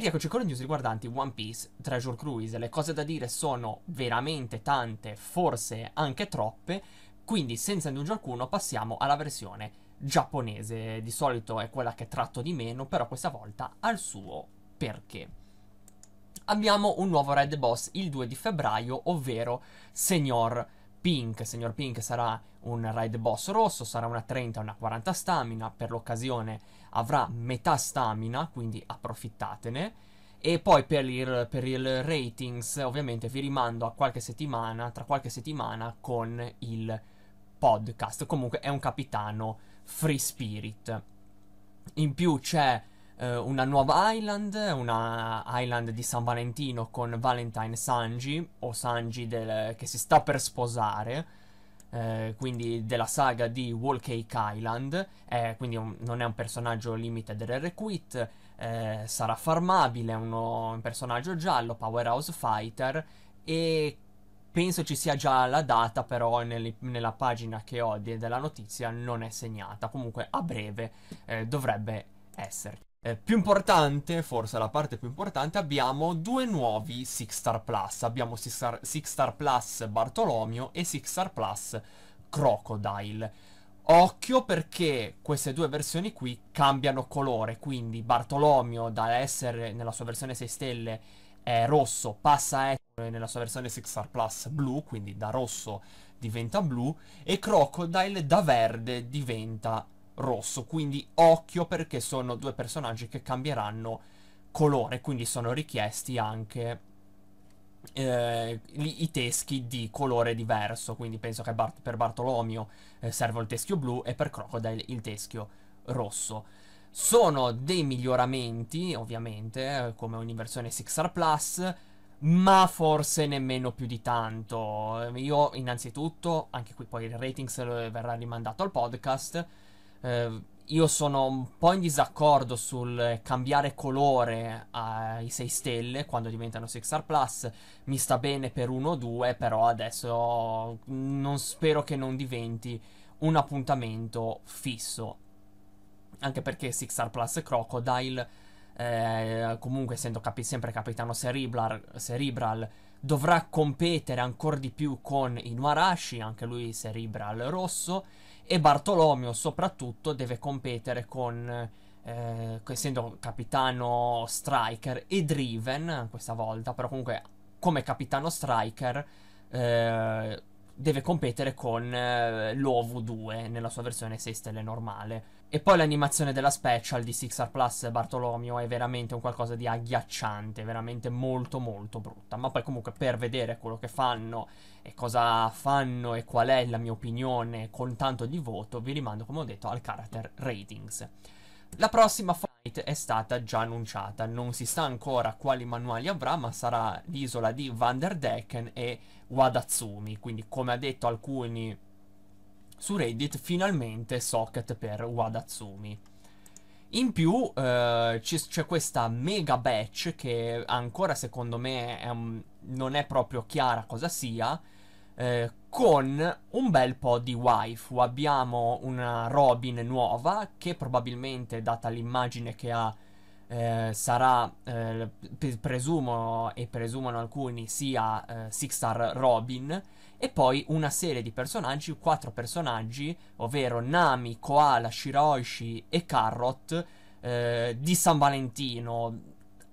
E eccoci con le news riguardanti One Piece Treasure Cruise. Le cose da dire sono veramente tante, forse anche troppe, quindi senza indugio alcuno passiamo alla versione giapponese. Di solito è quella che tratto di meno, però questa volta al suo perché. Abbiamo un nuovo Red Boss il 2 di febbraio, ovvero Signor Pink, signor Pink, sarà un raid boss rosso, sarà una 30 una 40 stamina, per l'occasione avrà metà stamina, quindi approfittatene. E poi per il, per il, ratings, ovviamente vi rimando a qualche settimana, tra qualche settimana con il podcast. Comunque è un capitano free spirit. In più c'è eh, una nuova island, una island di San Valentino con Valentine Sanji o Sanji del, che si sta per sposare. Eh, quindi della saga di Wall Cake Island, eh, quindi un, non è un personaggio limite dell'R-Quit, eh, sarà farmabile, è uno, un personaggio giallo, Powerhouse Fighter e penso ci sia già la data però nel, nella pagina che ho della notizia non è segnata, comunque a breve eh, dovrebbe esserci. Eh, più importante, forse la parte più importante, abbiamo due nuovi Six Star Plus. Abbiamo Six Star, Six Star Plus Bartolomeo e Six Star Plus Crocodile. Occhio perché queste due versioni qui cambiano colore, quindi Bartolomeo da essere nella sua versione 6 stelle rosso passa a essere nella sua versione 6 Star Plus blu, quindi da rosso diventa blu, e Crocodile da verde diventa rosso, quindi occhio perché sono due personaggi che cambieranno colore, quindi sono richiesti anche eh, i teschi di colore diverso, quindi penso che Bart per Bartolomeo eh, serva il teschio blu e per Crocodile il teschio rosso. Sono dei miglioramenti, ovviamente, come ogni versione 6R Plus, ma forse nemmeno più di tanto. Io, innanzitutto, anche qui poi il ratings eh, verrà rimandato al podcast. Eh, io sono un po' in disaccordo sul cambiare colore ai 6 stelle quando diventano 6 r plus. Mi sta bene per 1 o 2, però adesso non spero che non diventi un appuntamento fisso. Anche perché 6 r plus Crocodile, eh, comunque essendo capi- sempre capitano cerebral, cerebral dovrà competere ancora di più con Inuarashi, anche lui Cerebral rosso, e Bartolomeo soprattutto deve competere con, eh, essendo capitano striker e driven questa volta, però comunque come capitano striker eh, deve competere con eh, l'Ovu 2 nella sua versione 6 stelle normale. E poi l'animazione della special di 6R Plus Bartolomeo è veramente un qualcosa di agghiacciante, veramente molto molto brutta. Ma poi comunque per vedere quello che fanno e cosa fanno e qual è la mia opinione con tanto di voto, vi rimando come ho detto al character ratings. La prossima fight è stata già annunciata, non si sa ancora quali manuali avrà, ma sarà l'isola di Vanderdecken e Wadatsumi, quindi come ha detto alcuni su Reddit finalmente socket per Wadatsumi. In più eh, c'è questa mega batch che ancora secondo me è, um, non è proprio chiara cosa sia, eh, con un bel po' di waifu. Abbiamo una Robin nuova che probabilmente, data l'immagine che ha, eh, sarà, eh, presumo e presumono alcuni, sia eh, Six Star Robin e poi una serie di personaggi, quattro personaggi, ovvero Nami, Koala, Shiroishi e Carrot eh, di San Valentino.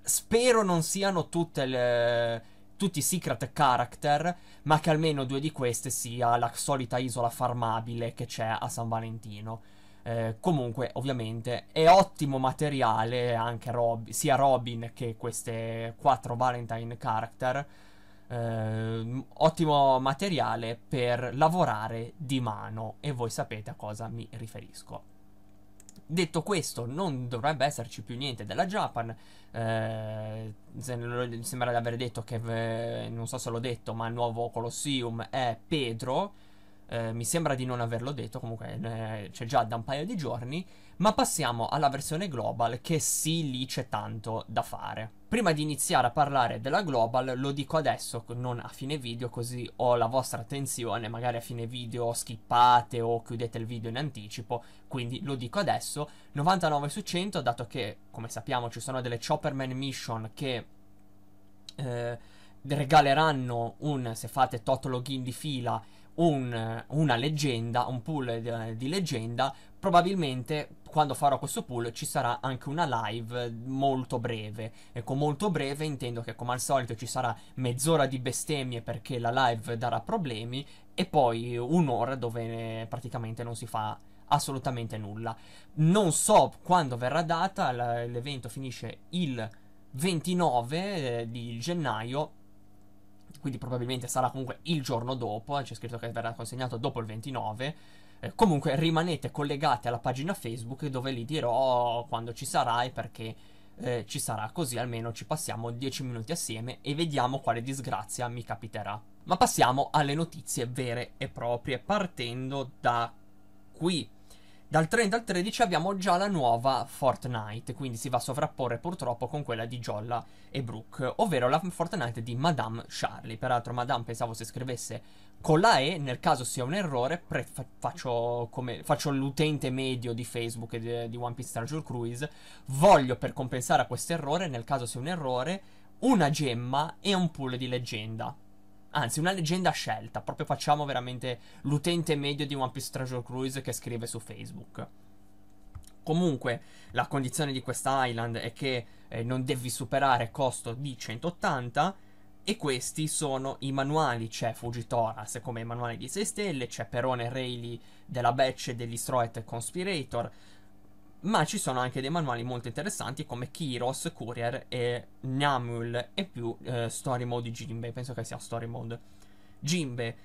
Spero non siano tutte le tutti secret character, ma che almeno due di queste sia la solita isola farmabile che c'è a San Valentino. Eh, comunque, ovviamente, è ottimo materiale anche Rob- sia Robin che queste quattro Valentine character eh, ottimo materiale per lavorare di mano e voi sapete a cosa mi riferisco. Detto questo, non dovrebbe esserci più niente della Japan. Eh, sembra di aver detto che, non so se l'ho detto, ma il nuovo Colosseum è Pedro eh, mi sembra di non averlo detto, comunque eh, c'è già da un paio di giorni. Ma passiamo alla versione global, che sì, lì c'è tanto da fare. Prima di iniziare a parlare della global, lo dico adesso, non a fine video, così ho la vostra attenzione. Magari a fine video skippate o chiudete il video in anticipo. Quindi lo dico adesso: 99 su 100, dato che, come sappiamo, ci sono delle Chopperman Mission che. Eh, regaleranno un se fate tot login di fila un, una leggenda, un pool di, di leggenda, probabilmente quando farò questo pool ci sarà anche una live molto breve. Ecco, molto breve intendo che come al solito ci sarà mezz'ora di bestemmie perché la live darà problemi e poi un'ora dove eh, praticamente non si fa assolutamente nulla. Non so quando verrà data, l'evento finisce il 29 eh, di gennaio quindi probabilmente sarà comunque il giorno dopo, eh, c'è scritto che verrà consegnato dopo il 29. Eh, comunque rimanete collegati alla pagina Facebook dove li dirò quando ci sarà e perché eh, ci sarà, così almeno ci passiamo 10 minuti assieme e vediamo quale disgrazia mi capiterà. Ma passiamo alle notizie vere e proprie, partendo da qui dal 30 al 13 abbiamo già la nuova Fortnite, quindi si va a sovrapporre purtroppo con quella di Jolla e Brooke, ovvero la Fortnite di Madame Charlie. Peraltro Madame pensavo si scrivesse con la E, nel caso sia un errore pre- faccio, come, faccio, l'utente medio di Facebook e di, di One Piece Stargirl Cruise, voglio per compensare a questo errore, nel caso sia un errore, una gemma e un pool di leggenda. Anzi, una leggenda scelta. Proprio facciamo veramente l'utente medio di One Piece Treasure Cruise che scrive su Facebook. Comunque, la condizione di questa island è che eh, non devi superare costo di 180. E questi sono i manuali, c'è Fugitoras come manuale di 6 stelle, c'è Perone Rayleigh della Batch e degli Stroet Conspirator, ma ci sono anche dei manuali molto interessanti come Kiros, Courier e Namul e più eh, Story Mode di Jimbe, penso che sia Story Mode. Jimbe,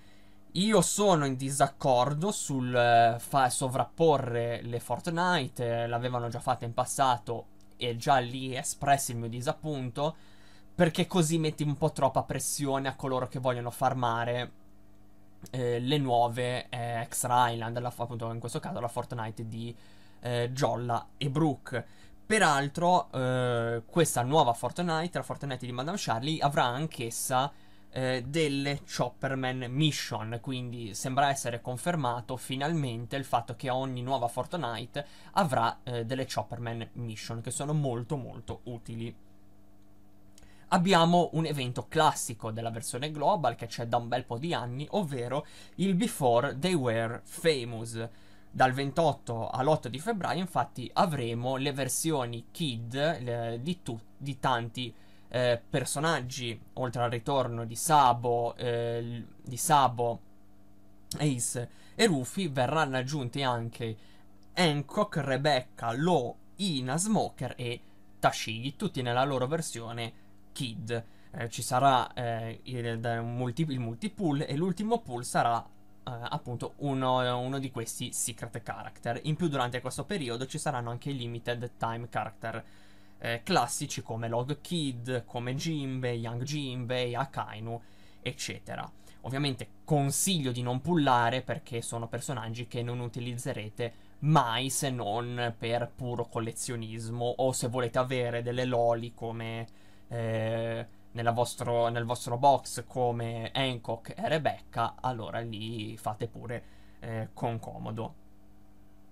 io sono in disaccordo sul eh, fa- sovrapporre le Fortnite, eh, l'avevano già fatta in passato e già lì espresso il mio disappunto, perché così metti un po' troppa pressione a coloro che vogliono farmare eh, le nuove eh, Extra Island, la, appunto in questo caso la Fortnite di eh, Jolla e Brooke. Peraltro, eh, questa nuova Fortnite, la Fortnite di Madame Charlie, avrà anch'essa eh, delle Chopperman Mission. Quindi sembra essere confermato finalmente il fatto che ogni nuova Fortnite avrà eh, delle Chopperman Mission che sono molto molto utili. Abbiamo un evento classico della versione global che c'è da un bel po' di anni, ovvero il Before They Were Famous dal 28 all'8 di febbraio infatti avremo le versioni kid le, di, tu, di tanti eh, personaggi, oltre al ritorno di Sabo, eh, di Sabo, Ace e Ruffy verranno aggiunti anche Hancock, Rebecca, Lo, Ina, Smoker e Tashigi, tutti nella loro versione Kid. Eh, ci sarà eh, il, il, multi, il multipool e l'ultimo pool sarà Uh, appunto uno, uno, di questi secret character. In più durante questo periodo ci saranno anche i limited time character eh, classici come Log Kid, come Jinbei, Young Jinbei, Akainu, eccetera. Ovviamente consiglio di non pullare perché sono personaggi che non utilizzerete mai se non per puro collezionismo o se volete avere delle loli come... Eh, vostro, nel vostro box come Hancock e Rebecca, allora lì fate pure eh, con comodo.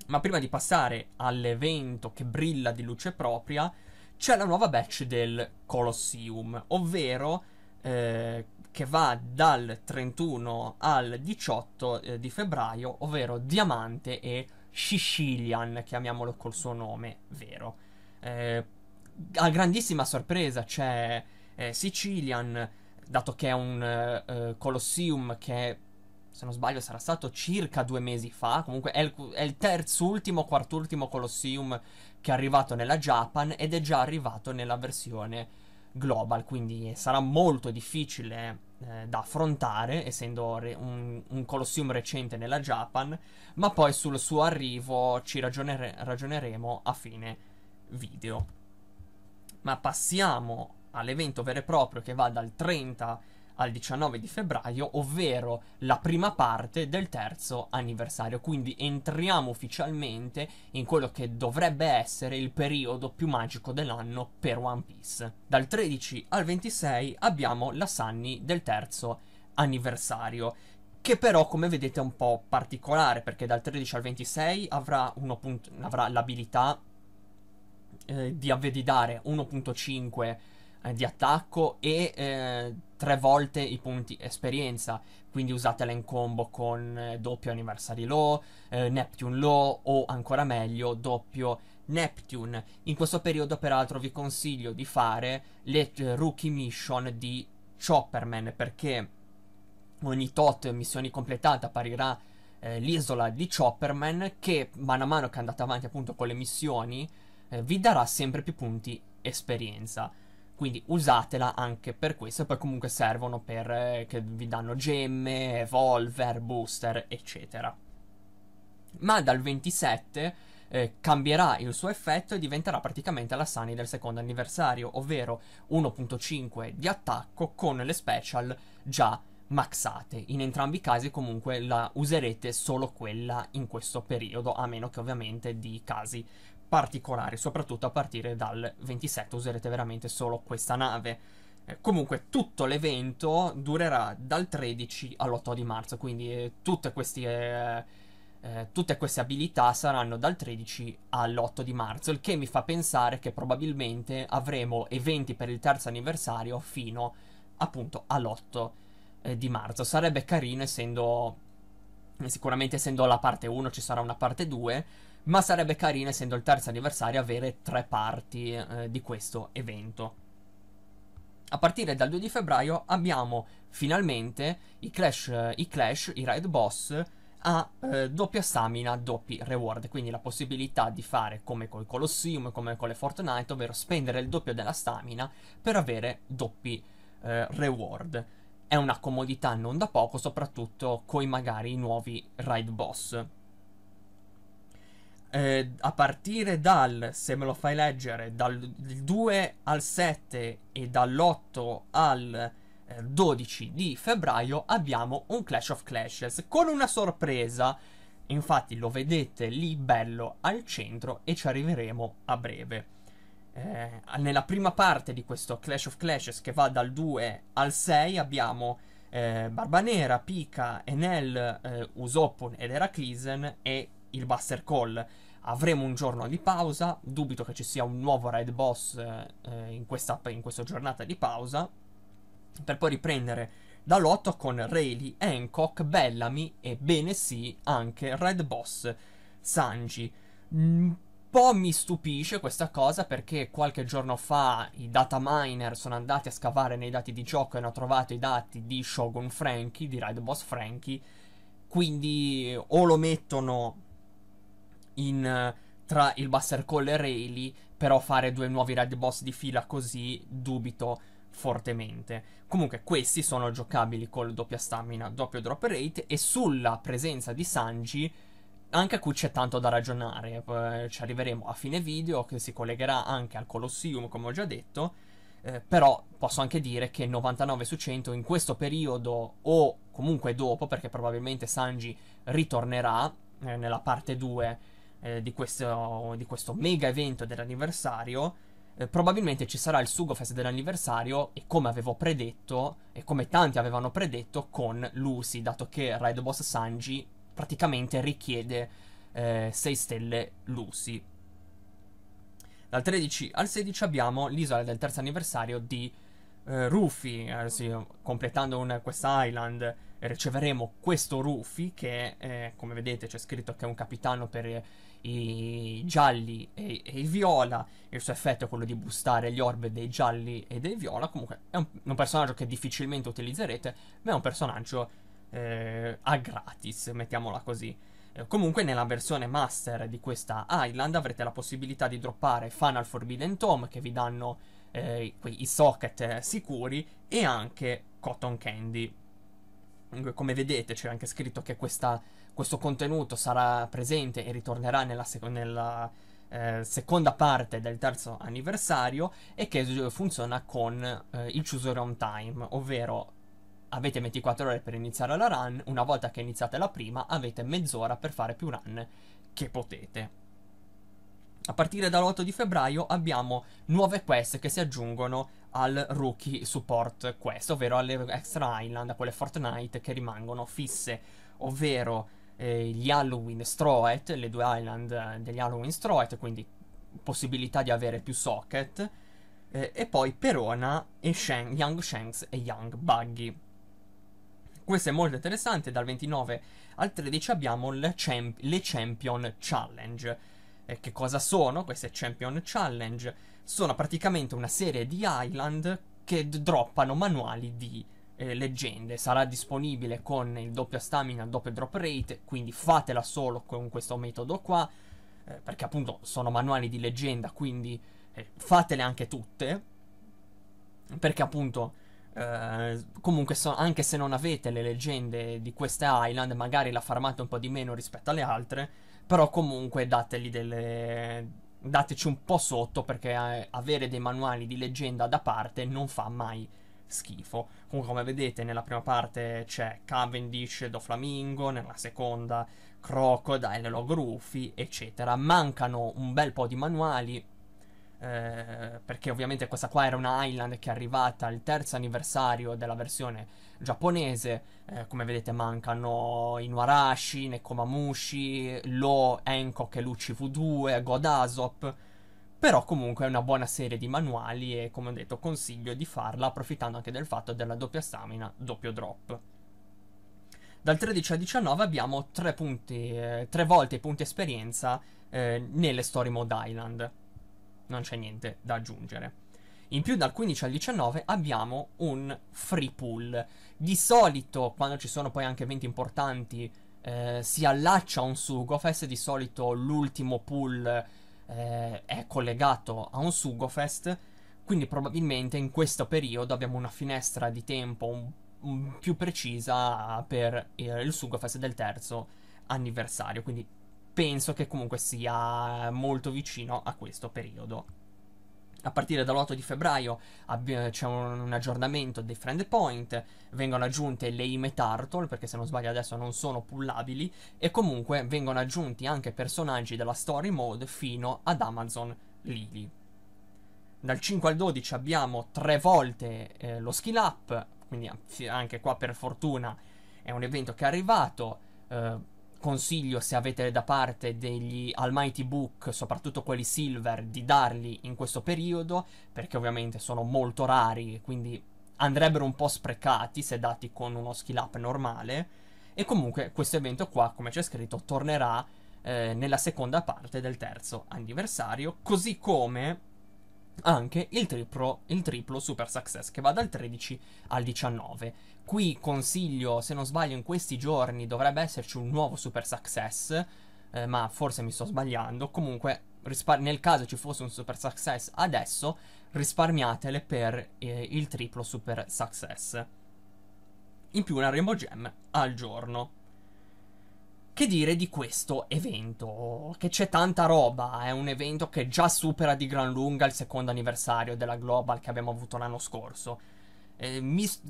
Ma prima di passare all'evento che brilla di luce propria, c'è la nuova batch del Colosseum, ovvero eh, che va dal 31 al 18 eh, di febbraio, ovvero Diamante e Sicilian, chiamiamolo col suo nome vero. Eh, a grandissima sorpresa c'è eh, Sicilian, dato che è un eh, eh, Colosseum che, se non sbaglio, sarà stato circa due mesi fa, comunque è il, è il terzultimo, quartultimo Colosseum che è arrivato nella Japan ed è già arrivato nella versione global, quindi sarà molto difficile eh, da affrontare, essendo re- un, un Colosseum recente nella Japan, ma poi sul suo arrivo ci ragionere- ragioneremo a fine video. Ma passiamo all'evento vero e proprio che va dal 30 al 19 di febbraio, ovvero la prima parte del terzo anniversario. Quindi entriamo ufficialmente in quello che dovrebbe essere il periodo più magico dell'anno per One Piece. Dal 13 al 26 abbiamo la Sunny del terzo anniversario. Che però, come vedete, è un po' particolare perché dal 13 al 26 avrà, avrà l'abilità eh, di avvedidare 1.5 eh, di attacco e eh, tre volte i punti esperienza. Quindi usatela in combo con eh, doppio Anniversary Law, eh, Neptune Law o ancora meglio doppio Neptune. In questo periodo peraltro vi consiglio di fare le eh, rookie mission di Chopperman perché ogni tot missioni completate apparirà eh, l'isola di Chopperman che mano a mano che andate avanti appunto con le missioni vi darà sempre più punti esperienza. Quindi usatela anche per questo, poi comunque servono per eh, che vi danno gemme, evolver, booster, eccetera. Ma dal 27 eh, cambierà il suo effetto e diventerà praticamente la Sunny del secondo anniversario, ovvero 1.5 di attacco con le special già maxate. In entrambi i casi comunque la userete solo quella in questo periodo, a meno che ovviamente di casi particolari, soprattutto a partire dal 27 userete veramente solo questa nave. Eh, comunque tutto l'evento durerà dal 13 all'8 di marzo, quindi eh, tutte, queste, eh, eh, tutte queste abilità saranno dal 13 all'8 di marzo, il che mi fa pensare che probabilmente avremo eventi per il terzo anniversario fino appunto all'8 eh, di marzo. Sarebbe carino essendo sicuramente essendo la parte 1 ci sarà una parte 2 ma sarebbe carino, essendo il terzo anniversario, avere tre parti eh, di questo evento. A partire dal 2 di febbraio abbiamo finalmente i Clash, i, clash, i Raid Boss a eh, doppia stamina, doppi reward, quindi la possibilità di fare come col Colosseum, come con le Fortnite, ovvero spendere il doppio della stamina per avere doppi eh, reward. È una comodità non da poco, soprattutto coi magari nuovi Raid Boss eh, a partire dal, se me lo fai leggere, dal 2 al 7 e dall'8 al 12 eh, di febbraio abbiamo un Clash of Clashes con una sorpresa. Infatti lo vedete lì bello al centro e ci arriveremo a breve. Eh, nella prima parte di questo Clash of Clashes che va dal 2 al 6 abbiamo eh, Barbanera, Pika, Enel, eh, Usoppon ed Eraclisen e il Buster Call. Avremo un giorno di pausa, dubito che ci sia un nuovo Red boss eh, in, questa, in questa giornata di pausa, per poi riprendere dall'8 con Rayleigh, Hancock, Bellamy e bene sì anche Red Boss Sanji. Mm, un po' mi stupisce questa cosa perché qualche giorno fa i data miner sono andati a scavare nei dati di gioco e hanno trovato i dati di Shogun Frankie, di Red Boss Frankie, quindi o lo mettono in, eh, tra il Buster Call e Rayleigh, però fare due nuovi Red Boss di fila così dubito fortemente. Comunque questi sono giocabili col doppia stamina, doppio drop rate e sulla presenza di Sanji anche a cui c'è tanto da ragionare. Eh, ci arriveremo a fine video che si collegherà anche al Colosseum come ho già detto. Eh, però posso anche dire che 99 su 100 in questo periodo o comunque dopo perché probabilmente Sanji ritornerà eh, nella parte 2 eh, di, questo, di, questo, mega evento dell'anniversario, eh, probabilmente ci sarà il Sugofest dell'anniversario e come avevo predetto, e come tanti avevano predetto, con Lucy, dato che Raid Boss Sanji praticamente richiede eh, 6 stelle Lucy. Dal 13 al 16 abbiamo l'isola del terzo anniversario di eh, Rufy, eh, sì, completando questa Island, riceveremo questo Rufy che, eh, come vedete, c'è scritto che è un capitano per i gialli e, e, i viola. Il suo effetto è quello di boostare gli orb dei gialli e dei viola. Comunque è un, un personaggio che difficilmente utilizzerete, ma è un personaggio eh, a gratis, mettiamola così. Eh, comunque nella versione master di questa Island avrete la possibilità di droppare Final Forbidden Tom che vi danno eh, i socket eh, sicuri e anche cotton candy. Come vedete c'è anche scritto che questa, questo contenuto sarà presente e ritornerà nella, sec- nella eh, seconda parte del terzo anniversario e che funziona con eh, il choose your own time, ovvero avete 24 ore per iniziare la run, una volta che iniziate la prima avete mezz'ora per fare più run che potete a partire dall'8 di febbraio abbiamo nuove quest che si aggiungono al rookie support quest, ovvero alle extra island, a quelle Fortnite che rimangono fisse, ovvero eh, gli Halloween Strohet, le due island eh, degli Halloween Strohet, quindi possibilità di avere più socket, eh, e poi Perona e Shang, Young Shanks e Young Buggy. Questo è molto interessante, dal 29 al 13 abbiamo le, Champ- le Champion Challenge e che cosa sono? Queste Champion Challenge sono praticamente una serie di island che droppano manuali di eh, leggende. Sarà disponibile con il doppio stamina, il doppio drop rate, quindi fatela solo con questo metodo qua, eh, perché appunto sono manuali di leggenda, quindi eh, fatele anche tutte, perché appunto... Uh, comunque, so, anche se non avete le leggende di queste island, magari la farmate un po' di meno rispetto alle altre. Però comunque dateli delle... dateci un po' sotto perché eh, avere dei manuali di leggenda da parte non fa mai schifo. Comunque come vedete nella prima parte c'è Cavendish, Doflamingo, nella seconda Crocodile, Logruffi, eccetera. Mancano un bel po' di manuali eh, perché ovviamente questa qua era una Island che è arrivata al terzo anniversario della versione giapponese. Eh, come vedete mancano i Inuarashi, Nekomamushi, Lo, Hancock e Lucci V2, God Asop. Però comunque è una buona serie di manuali e come ho detto consiglio di farla approfittando anche del fatto della doppia stamina, doppio drop. Dal 13 al 19 abbiamo 3 punti, eh, volte i punti esperienza eh, nelle story mode Island non c'è niente da aggiungere. In più dal 15 al 19 abbiamo un free pool. Di solito, quando ci sono poi anche eventi importanti, eh, si allaccia un Sugofest. Di solito l'ultimo pool eh, è collegato a un Sugofest. Quindi probabilmente in questo periodo abbiamo una finestra di tempo un, un più precisa per eh, il Sugofest del terzo anniversario. Quindi penso che comunque sia molto vicino a questo periodo. A partire dall'8 di febbraio abbi- c'è un, un, aggiornamento dei friend point, vengono aggiunte le IME Turtle, perché se non sbaglio adesso non sono pullabili, e comunque vengono aggiunti anche personaggi della story mode fino ad Amazon Lily. Dal 5 al 12 abbiamo tre volte eh, lo skill up, quindi anche qua per fortuna è un evento che è arrivato. Eh, consiglio se avete da parte degli Almighty Book, soprattutto quelli silver, di darli in questo periodo, perché ovviamente sono molto rari, e quindi andrebbero un po' sprecati se dati con uno skill up normale. E comunque questo evento qua, come c'è scritto, tornerà eh, nella seconda parte del terzo anniversario, così come anche il triplo, il triplo, super success che va dal 13 al 19. Qui consiglio, se non sbaglio, in questi giorni dovrebbe esserci un nuovo super success. Eh, ma forse mi sto sbagliando. Comunque, rispar- nel caso ci fosse un super success adesso, risparmiatele per eh, il triplo super success. In più una Rainbow Gem al giorno. Che dire di questo evento? Che c'è tanta roba, è un evento che già supera di gran lunga il secondo anniversario della Global che abbiamo avuto l'anno scorso eh,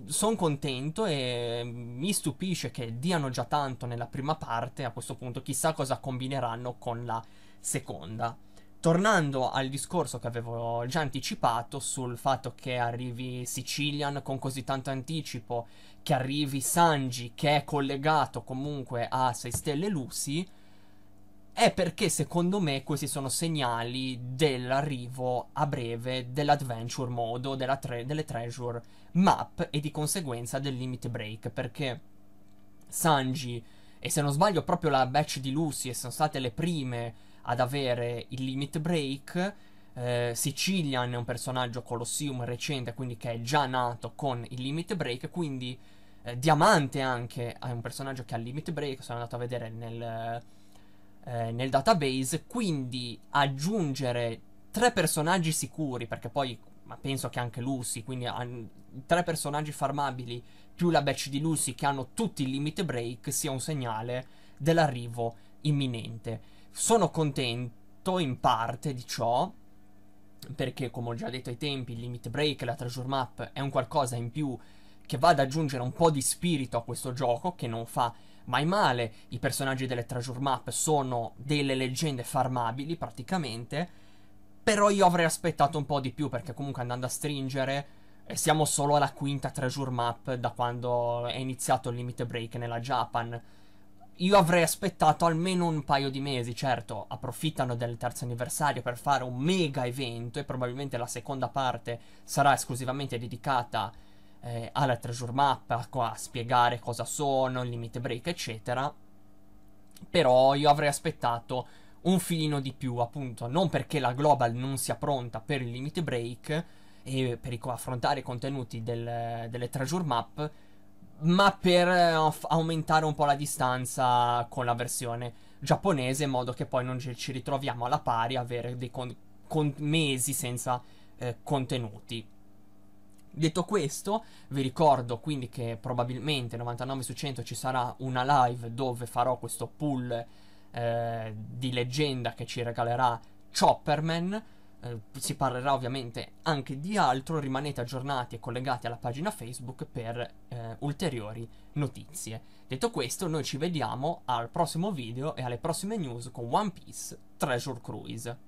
sono contento e mi stupisce che diano già tanto nella prima parte. A questo punto, chissà cosa combineranno con la seconda. Tornando al discorso che avevo già anticipato sul fatto che arrivi Sicilian con così tanto anticipo, che arrivi Sanji che è collegato comunque a 6 stelle Lucy, è perché secondo me questi sono segnali dell'arrivo a breve dell'adventure mode, tre- delle treasure map e di conseguenza del limit break, perché Sanji e se non sbaglio proprio la batch di Lucy sono state le prime ad avere il limit break. Eh, Sicilian è un personaggio Colossium recente, quindi che è già nato con il limit break, quindi eh, Diamante anche è un personaggio che ha il limit break, sono andato a vedere nel eh, nel database, quindi aggiungere tre personaggi sicuri, perché poi ma penso che anche Lucy, quindi an- tre personaggi farmabili più la batch di Lucy che hanno tutti il limit break sia un segnale dell'arrivo imminente. Sono contento in parte di ciò perché come ho già detto ai tempi il limit break la treasure map è un qualcosa in più che va ad aggiungere un po' di spirito a questo gioco che non fa mai male. I personaggi delle treasure map sono delle leggende farmabili praticamente. Però io avrei aspettato un po' di più perché comunque andando a stringere eh, siamo solo alla quinta treasure map da quando è iniziato il limit break nella Japan. Io avrei aspettato almeno un paio di mesi, certo, approfittano del terzo anniversario per fare un mega evento e probabilmente la seconda parte sarà esclusivamente dedicata a eh, alla treasure map, a, a spiegare cosa sono, il limit break, eccetera. Però io avrei aspettato un filino di più, appunto, non perché la global non sia pronta per il limit break e per affrontare i contenuti del, delle treasure map, ma per eh, aumentare un po' la distanza con la versione giapponese, in modo che poi non ci ritroviamo alla pari avere dei con- con- mesi senza eh, contenuti. Detto questo, vi ricordo quindi che probabilmente 99 su 100 ci sarà una live dove farò questo pool eh, di leggenda che ci regalerà Chopperman. Eh, si parlerà ovviamente anche di altro, rimanete aggiornati e collegati alla pagina Facebook per eh, ulteriori notizie. Detto questo, noi ci vediamo al prossimo video e alle prossime news con One Piece Treasure Cruise.